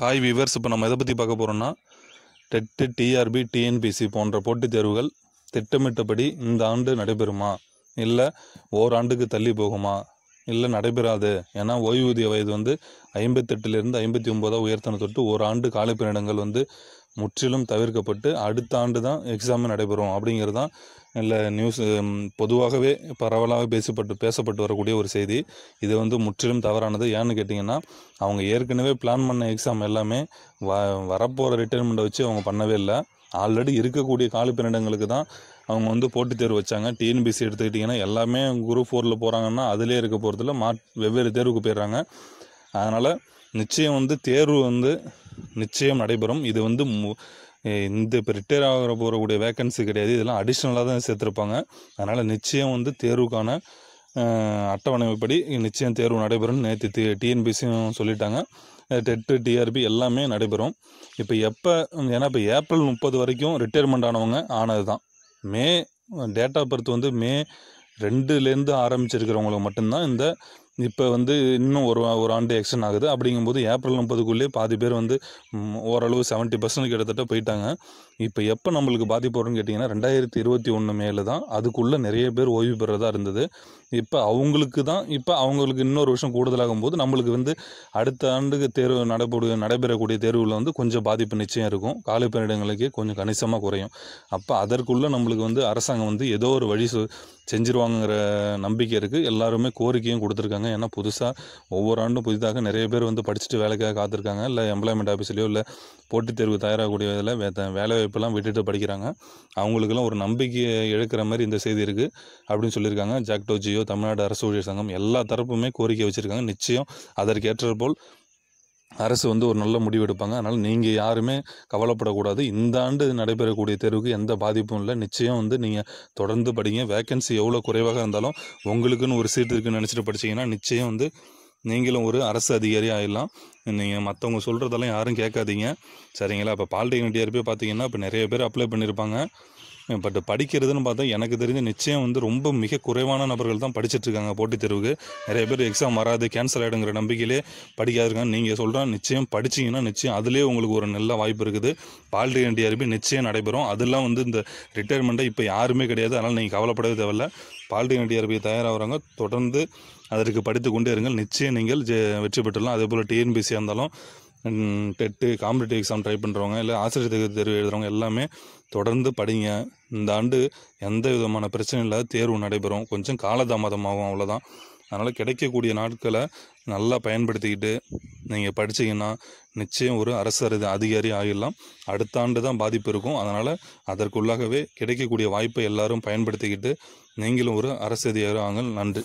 hi viewers இப்போ நம்ம எதை பற்றி பார்க்க போகிறோம்னா டெட்டு டிஆர்பி டிஎன்பிசி போன்ற போட்டித் தேர்வுகள் திட்டமிட்டபடி இந்த ஆண்டு நடைபெறுமா இல்லை ஓராண்டுக்கு தள்ளி போகுமா இல்லை நடைபெறாது ஏன்னா ஓய்வூதிய வயது வந்து ஐம்பத்தெட்டுலேருந்து ஐம்பத்தி ஒம்போதாக உயர்த்தின தொட்டு ஒரு ஆண்டு காலப்பணியிடங்கள் வந்து முற்றிலும் தவிர்க்கப்பட்டு அடுத்த ஆண்டு தான் எக்ஸாம் நடைபெறும் அப்படிங்கிறது தான் இல்லை நியூஸ் பொதுவாகவே பரவலாக பேசப்பட்டு பேசப்பட்டு வரக்கூடிய ஒரு செய்தி இது வந்து முற்றிலும் தவறானது ஏன்னு கேட்டிங்கன்னா அவங்க ஏற்கனவே பிளான் பண்ண எக்ஸாம் எல்லாமே வ வரப்போகிற ரிட்டைர்மெண்ட்டை வச்சு அவங்க பண்ணவே இல்லை ஆல்ரெடி இருக்கக்கூடிய காலிப்பிரண்டங்களுக்கு தான் அவங்க வந்து போட்டித் தேர்வு வச்சாங்க டிஎன்பிசி எடுத்துக்கிட்டிங்கன்னா எல்லாமே குரூப் ஃபோரில் போகிறாங்கன்னா அதிலே இருக்க போகிறதுல மா வெவ்வேறு தேர்வுக்கு போயிடுறாங்க அதனால் நிச்சயம் வந்து தேர்வு வந்து நிச்சயம் நடைபெறும் இது வந்து இந்த இப்போ ரிட்டையர் ஆகிற போகக்கூடிய வேக்கன்சி கிடையாது இதெல்லாம் அடிஷ்னலாக தான் சேர்த்துருப்பாங்க அதனால் நிச்சயம் வந்து தேர்வுக்கான அட்டவணைப்படி நிச்சயம் தேர்வு நடைபெறும் நேற்று தி டிஎன்பிசியும் சொல்லிட்டாங்க டெட்டு டிஆர்பி எல்லாமே நடைபெறும் இப்போ எப்போ ஏன்னா இப்போ ஏப்ரல் முப்பது வரைக்கும் ரிட்டையர்மெண்ட் ஆனவங்க ஆனது தான் மே டேட் ஆஃப் பர்த் வந்து மே ரெண்டுலேருந்து ஆரம்பிச்சிருக்கிறவங்களுக்கு மட்டும்தான் இந்த இப்போ வந்து இன்னும் ஒரு ஒரு ஆண்டு எக்ஸ்டன் ஆகுது அப்படிங்கும்போது ஏப்ரல் முப்பதுக்குள்ளேயே பாதி பேர் வந்து ஓரளவு செவன்ட்டி பர்சன்ட் கிட்டத்தட்ட போயிட்டாங்க இப்போ எப்போ நம்மளுக்கு பாதிப்பு வரும்னு கேட்டிங்கன்னா ரெண்டாயிரத்தி இருபத்தி ஒன்று மேலே தான் அதுக்குள்ளே நிறைய பேர் ஓய்வு பெறதாக இருந்தது இப்போ அவங்களுக்கு தான் இப்போ அவங்களுக்கு இன்னொரு வருஷம் கூடுதலாகும் போது நம்மளுக்கு வந்து அடுத்த ஆண்டுக்கு தேர்வு நடைபெற நடைபெறக்கூடிய தேர்வில் வந்து கொஞ்சம் பாதிப்பு நிச்சயம் இருக்கும் காலை பணியிடங்களுக்கு கொஞ்சம் கணிசமாக குறையும் அப்போ அதற்குள்ளே நம்மளுக்கு வந்து அரசாங்கம் வந்து ஏதோ ஒரு வழி செஞ்சிருவாங்கிற நம்பிக்கை இருக்குது எல்லாருமே கோரிக்கையும் கொடுத்துருக்காங்க ஏன்னா புதுசாக ஒவ்வொரு ஆண்டும் புதிதாக நிறைய பேர் வந்து படிச்சுட்டு வேலைக்காக காத்திருக்காங்க இல்லை எம்ப்ளாய்மெண்ட் ஆஃபீஸ்லேயோ இல்லை போட்டித் தேர்வு தயாராகக்கூடிய இதில் வே வேலை வாய்ப்பெல்லாம் விட்டுட்டு படிக்கிறாங்க அவங்களுக்கெல்லாம் ஒரு நம்பிக்கையை இழக்கிற மாதிரி இந்த செய்தி இருக்குது அப்படின்னு சொல்லியிருக்காங்க ஜாக்டோ ஜியோ தமிழ்நாடு அரசு ஊழியர் சங்கம் எல்லா தரப்புமே கோரிக்கை வச்சுருக்காங்க நிச்சயம் அதற்கேற்ற போல் அரசு வந்து ஒரு நல்ல முடிவு எடுப்பாங்க அதனால் நீங்கள் யாருமே கவலைப்படக்கூடாது இந்த ஆண்டு நடைபெறக்கூடிய தேர்வுக்கு எந்த பாதிப்பும் இல்லை நிச்சயம் வந்து நீங்கள் தொடர்ந்து படிங்க வேக்கன்சி எவ்வளோ குறைவாக இருந்தாலும் உங்களுக்குன்னு ஒரு சீட்டு இருக்குன்னு நினச்சிட்டு படிச்சிங்கன்னா நிச்சயம் வந்து நீங்களும் ஒரு அரசு அதிகாரி ஆகிடலாம் நீங்கள் மற்றவங்க சொல்கிறதெல்லாம் யாரும் கேட்காதீங்க சரிங்களா இப்போ பாலிடெக்னிக் டிஆர்பி பார்த்தீங்கன்னா இப்போ நிறைய பேர் அப்ளை பண்ணியிருப்பாங்க பட் படிக்கிறதுன்னு பார்த்தா எனக்கு தெரிஞ்ச நிச்சயம் வந்து ரொம்ப மிக குறைவான நபர்கள் தான் படிச்சுட்டு இருக்காங்க போட்டித் தேர்வுக்கு நிறைய பேர் எக்ஸாம் வராது கேன்சல் ஆகிடுங்கிற நம்பிக்கையிலே படிக்காதுங்க நீங்கள் சொல்கிறேன் நிச்சயம் படிச்சிங்கன்னா நிச்சயம் அதிலே உங்களுக்கு ஒரு நல்ல வாய்ப்பு இருக்குது பால்டி என்டிஆர்பி நிச்சயம் நடைபெறும் அதெல்லாம் வந்து இந்த ரிட்டையர்மெண்ட்டை இப்போ யாருமே கிடையாது அதனால் நீங்கள் கவலைப்படவே தேவையில்ல பால்டி என்டிஆர்பி தயாராகிறவங்க தொடர்ந்து அதற்கு படித்து கொண்டே இருங்கள் நிச்சயம் நீங்கள் வெற்றி பெற்றலாம் அதே போல் டிஎன்பிசியாக இருந்தாலும் டெட்டு காம்படிட்டிவ் எக்ஸாம் ட்ரை பண்ணுறவங்க இல்லை ஆசிரியர் தேர்வு தேர்வு எழுதுகிறவங்க எல்லாமே தொடர்ந்து படிங்க இந்த ஆண்டு எந்த விதமான பிரச்சனை இல்லாத தேர்வு நடைபெறும் கொஞ்சம் காலதாமதமாகும் அவ்வளோதான் அதனால் கிடைக்கக்கூடிய நாட்களை நல்லா பயன்படுத்திக்கிட்டு நீங்கள் படிச்சிங்கன்னா நிச்சயம் ஒரு அரசு அதிகாரி ஆகிடலாம் அடுத்த ஆண்டு தான் பாதிப்பு இருக்கும் அதனால் அதற்குள்ளாகவே கிடைக்கக்கூடிய வாய்ப்பை எல்லாரும் பயன்படுத்திக்கிட்டு நீங்களும் ஒரு அரசு அதிகாரி ஆகும் நன்றி